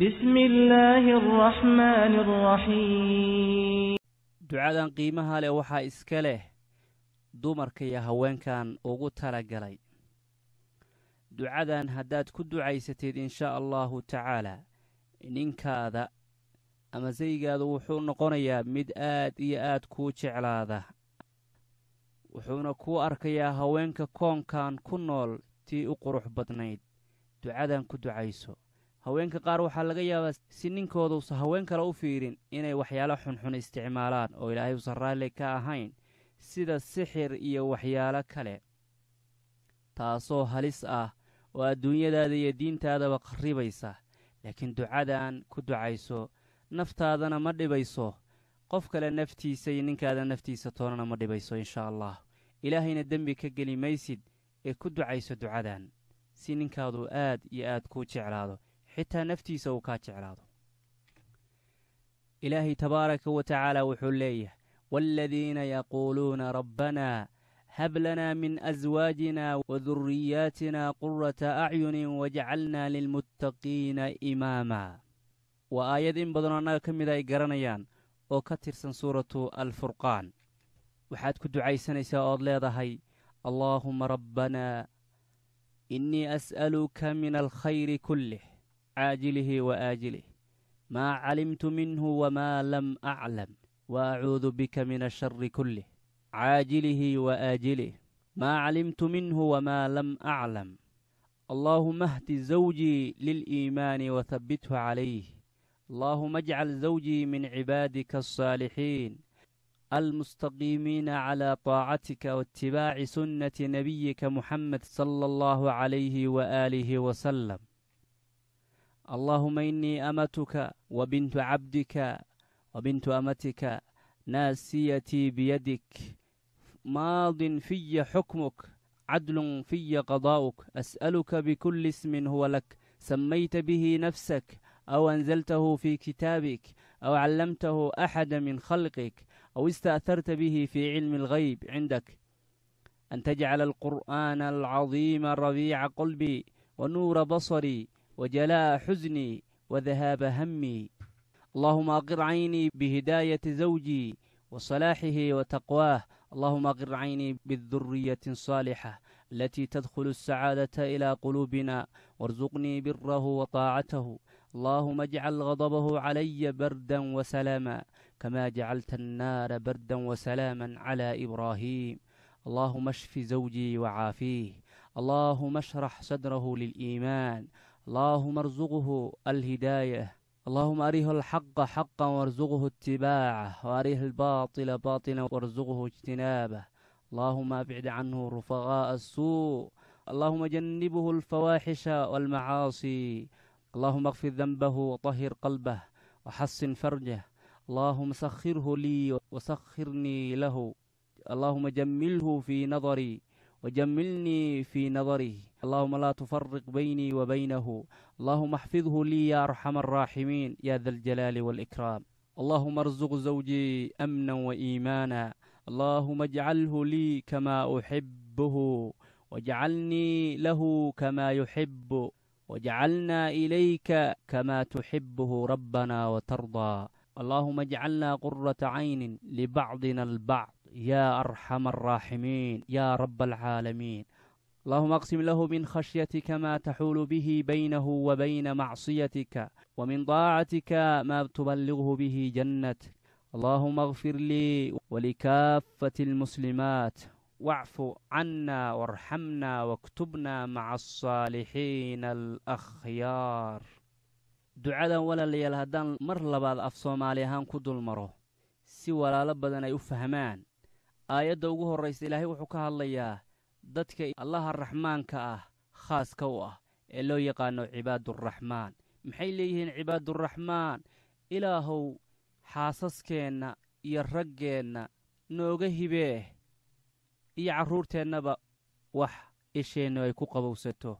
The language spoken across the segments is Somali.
bism illaahi araxmaani araxiim ducadan qiimaha leh waxaa iska leh dumarka iyo haweenkan ugu tala galay ducadan haddaad ku ducaysatid inshaa allahu tacaalaa ninkaada ama saygaada wuxuu noqonayaa mid aad iyo aad kuu jeclaada wuxuuna kuu arkayaa haweenka koonkan ku nool tii u qurux badnayd ducadan ku ducayso haweenka qaar waxaa laga yaabaa si ninkooduusa haween kale u fiirin inay waxyaalo xunxun isticmaalaan oo ilaahay uusan raalli ka ahayn sida sixir iyo waxyaalo kale taasoo halis ah oo adduunyadaada iyo diintaadaba qaribaysa laakiin ducadan ku ducayso naftaadana ma dhibayso qof kale naftiisa iyo ninkaada naftiisa toonana ma dhibayso inshaa allah ilaahayna dembi ka geli maysid ee ku ducayso ducadan si ninkaadu aad iyo aad kuu jeclaado xitaa naftiisa uu kaa jeclaado ilaahay tabaaraka wa tacaala wuxuu leeyahay waaladiina yaquuluuna rabbanaa hab lanaa min aswaajina waduriyaatina qurata acyunin wajacalnaa lilmuttaqiina imaama waa aayad in badanoo annaga ka mida ah ay garanayaan oo ka tirsan suuratu alfurqaan waxaad ku ducaysanaysaa ood leedahay allaahuma rabbanaa innii as'aluka min alkhayri kullih عاجله وآجله ما علمت منه وما لم أعلم وأعوذ بك من الشر كله عاجله وآجله ما علمت منه وما لم أعلم اللهم اهد زوجي للإيمان وثبته عليه اللهم اجعل زوجي من عبادك الصالحين المستقيمين على طاعتك واتباع سنة نبيك محمد صلى الله عليه وآله وسلم اللهم إني أمتك وبنت عبدك وبنت أمتك ناسيتي بيدك ماض في حكمك عدل في قضاؤك أسألك بكل اسم هو لك سميت به نفسك أو أنزلته في كتابك أو علمته أحد من خلقك أو استأثرت به في علم الغيب عندك أن تجعل القرآن العظيم ربيع قلبي ونور بصري وجلاء حزني وذهاب همي اللهم أقر عيني بهداية زوجي وصلاحه وتقواه اللهم أقر عيني بالذرية الصالحة التي تدخل السعادة إلى قلوبنا وارزقني بره وطاعته اللهم اجعل غضبه علي بردا وسلاما كما جعلت النار بردا وسلاما على إبراهيم اللهم اشف زوجي وعافيه اللهم اشرح صدره للإيمان اللهم ارزقه الهداية اللهم أريه الحق حقا وارزقه اتباعه وأريه الباطل باطلا وارزقه اجتنابه اللهم أبعد عنه رفقاء السوء اللهم جنبه الفواحش والمعاصي اللهم اغفر ذنبه وطهر قلبه وحسن فرجه اللهم سخره لي وسخرني له اللهم جمله في نظري وجملني في نظره اللهم لا تفرق بيني وبينه اللهم احفظه لي يا أرحم الراحمين يا ذا الجلال والإكرام اللهم ارزق زوجي أمنا وإيمانا اللهم اجعله لي كما أحبه واجعلني له كما يحب وجعلنا إليك كما تحبه ربنا وترضى اللهم اجعلنا قرة عين لبعضنا البعض يا أرحم الراحمين يا رب العالمين اللهم اقسم له من خشيتك ما تحول به بينه وبين معصيتك ومن طاعتك ما تبلغه به جنتك اللهم اغفر لي ولكافة المسلمات واعف عنا وارحمنا واكتبنا مع الصالحين الأخيار دعاء ولا haddaan هدان مر لبعض soomaali ahaan كدو المرو سوى لا badan ay aayadda ugu horraysa ilaahay wuxuu ka hadlayaa dadka allaha raxmaanka ah khaaska u ah ee loo yaqaano cibaaduraxmaan maxay leeyihiin cibaaduraxmaan ilaahow xaasaskeenna iyo raggeenna nooga hibeeh iyo carruurteennaba wax isheennu ay ku qabowsato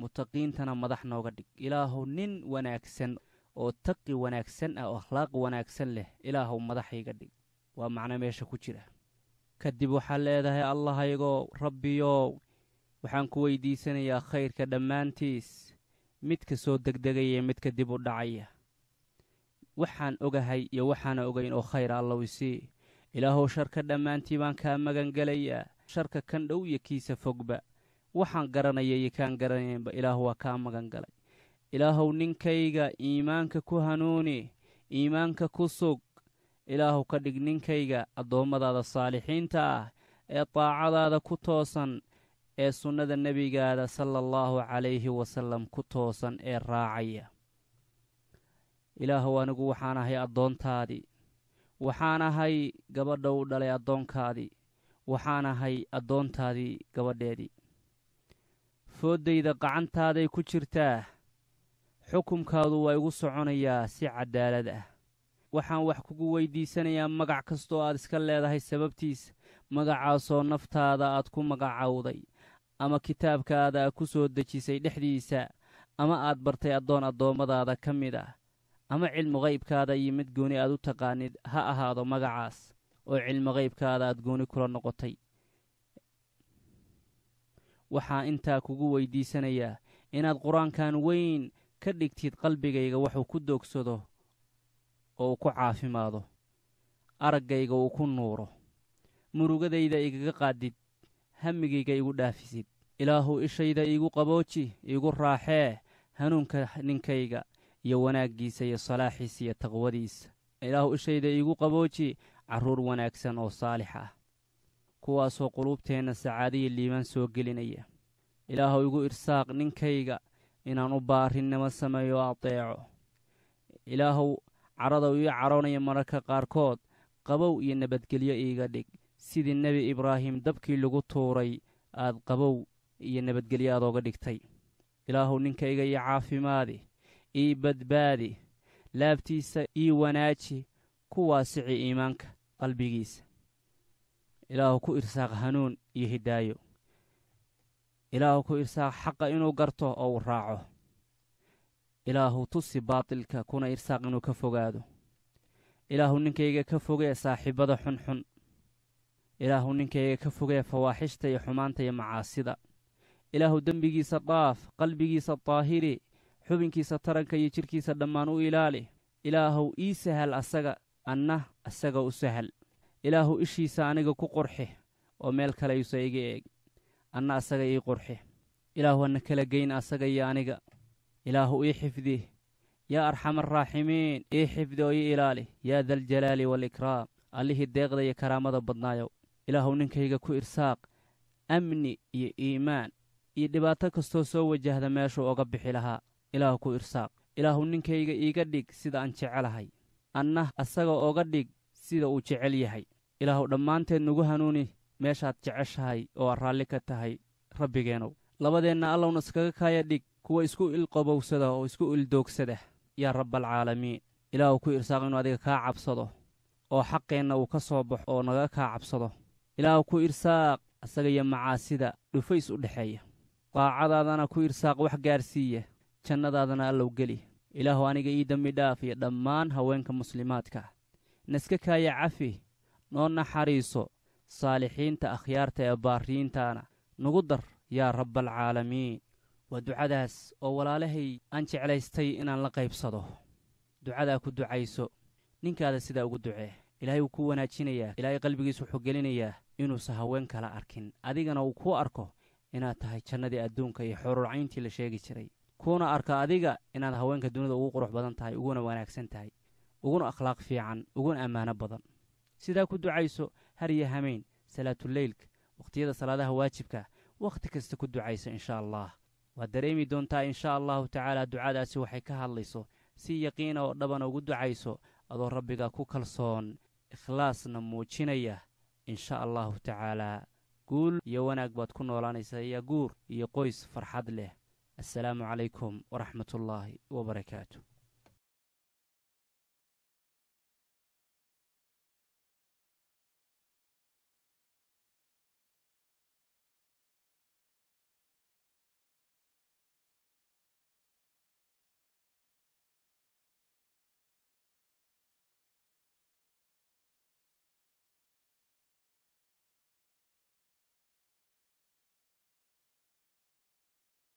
mutaqiintana madax nooga dhig ilaahow nin wanaagsan oo taqi wanaagsan ah oo akhlaaq wanaagsan leh ilaahow madaxayga dhig waa macno meesha ku jira kadib waxaa leedahay allahaygo rabbiyow waxaan ku weydiisanayaa khayrka dhammaantiis midka soo degdegaya midka dib u dhacaya waxaan ogahay iyo waxaana ogayn oo khayr allow isii ilaahow sharka dhammaantii baan kaa magangelayaa sharka kan dhow iyo kiisa fogba waxaan garanaya iyo kaan garanaynba ilaahu waa kaa magangalay ilaahow ninkayga iimaanka ku hanuuni iimaanka ku sug ilaahu ka dhig ninkayga addoommadaada saalixiinta ah ee taacadaada ku toosan ee sunnada nebigaada sala allaahu calayhi wasallam ku toosan ee raacaya ilaahu anigu waxaan ahay addoontaadii waxaan ahay gabadha u dhalay addoonkaadii waxaan ahay addoontaadii gabadheedii fooddayda gacantaaday ku jirtaa xukumkaadu waa igu soconayaa si cadaalad ah waxaan wax kugu weydiisanayaa magac kastoo aad iska leedahay sababtiis magacaasoo naftaada aad ku magacaawday ama kitaabkaada ku soo dejisay dhexdiisa ama aad bartay addoon addoommadaada ka mid ah ama cilmi qaybkaada iyo mid gooni aad u taqaanid ha ahaado magacaas oo cilmi qaybkaada aad gooni kula noqotay waxaa intaa kugu weydiisanayaa inaad qur-aankan weyn ka dhigtid qalbigayga waxuu ku doogsado oo uu ku caafimaado araggayga uu ku nuuro murugadayda igaga qaadid hammigayga igu dhaafisid ilaahuw ishayda iigu qabooji iigu raaxee hanuunka ninkayga iyo wanaaggiisa iyo salaaxiisa iyo taqwadiisa ilaahuw ishayda iigu qabooji carruur wanaagsan oo saalix ah kuwaasoo quluubteenna sacaadaya liibaan soo gelinaya ilaahuw igu irsaaq ninkayga inaan u baarinnimo sameeyo o adeeco ilaahuw carada u ii cadhoonaya mararka qaarkood qabow iyo nabadgelyo iiga dhig sidii nebi ibraahim dabkii lagu tuuray aad qabow iyo nabadgelyo aadooga dhigtay ilaahuw ninkayga ii caafimaadi ii badbaadi laabtiisa ii wanaaji ku waasici iimaanka qalbigiisa ilaahu ku irsaaq hanuun iyo hidaayo ilaahu ku irsaaq xaqa inuu garto oo uu raaco ilaahu tusi baatilka kuna irsaaq inuu ka fogaado ilaahu ninkayga ka fogee saaxiibbada xunxun ilaahu ninkayga ka fogee fawaaxishta iyo xumaanta iyo macaasida ilaahu dembigiisa dhaaf qalbigiisa daahiri xubinkiisa taranka iyo jidhkiisa dhammaan u ilaali ilaahuw ii sahal asaga anna asaga u sahal ilaahu ishiisa aniga ku qurxi oo meel kale yuusa iga eeg anna asaga ii qurxi ilaahu ana kala geyn asaga iyo aniga ilaahu ii xifdi yaa arxama ii xifdi oo ii ilaali yaa daljalaali waalikraam allihii deeqda iyo karaamada badnaayow ilaahuw ninkayga ku irsaaq amni iyo iimaan iyo dhibaato kastoo soo wajahda meeshuu oga bixi lahaa ilaahu ku irsaaq ilaahuw ninkayga iiga dhig sida aan jecelahay anna asaga oga dhig sida uu jecel yahay ilaahuw dhammaanteed nagu hanuuni meeshaad jeceshahay oo aad raalli ka tahay rabbigeenow labadeenna allowna iskaga kaaya dhig kuwa isku ilqobowsada oo isku ildoogsada yaa rabbalcaalamiin ilaahu ku irsaaq inuu adiga kaa cabsado oo xaqeenna uu ka soo baxo oo naga kaa cabsado ilaahu ku irsaaq asaga iyo macaasida dhufays u dhexeeya daacadaadana ku irsaaq wax gaadhsiiya jannadaadana allow geli ilaahu aniga ii dembi dhaaf iyo dhammaan haweenka muslimaadka naska kaaya cafi noo naxariiso saalixiinta akhyaarta ee baariyiintaana nagu dar yaa rabbalcaalamiin waa ducadaas oo walaalahay aan jeclaystay inaan la qaybsado ducadaa ku ducayso ninkaada sidaa ugu ducee ilaahay wuu ku wanaajinayaa ilaahay qalbigiisu wuxuu gelinayaa inuusan haween kala arkin adigana uu kuu arko inaad tahay jannadii adduunka iyo xururcayntii la sheegi jiray kuuna arka adiga inaad haweenka dunida ugu qurux badan tahay uguna wanaagsan tahay uguna akhlaaq fiican uguna ammaano badan sidaa ku ducayso har iyo hameen salaatuleylka wakhtiyada salaadaha waajibka wakhti kasta ku ducayso inshaa allah waad dareemi doontaa insha allahu tacaala ducadaasi waxay ka hadlayso si yaqiina oo dhabana ugu ducayso adoo rabbiga ku kalsoon ikhlaasna muujinaya insha allahu tacaalaa guul iyo wanaag baad ku noolaanaysaa iyo guur iyo qoys farxad leh assalaamu calaykum waraxmatullaahi wa barakaatu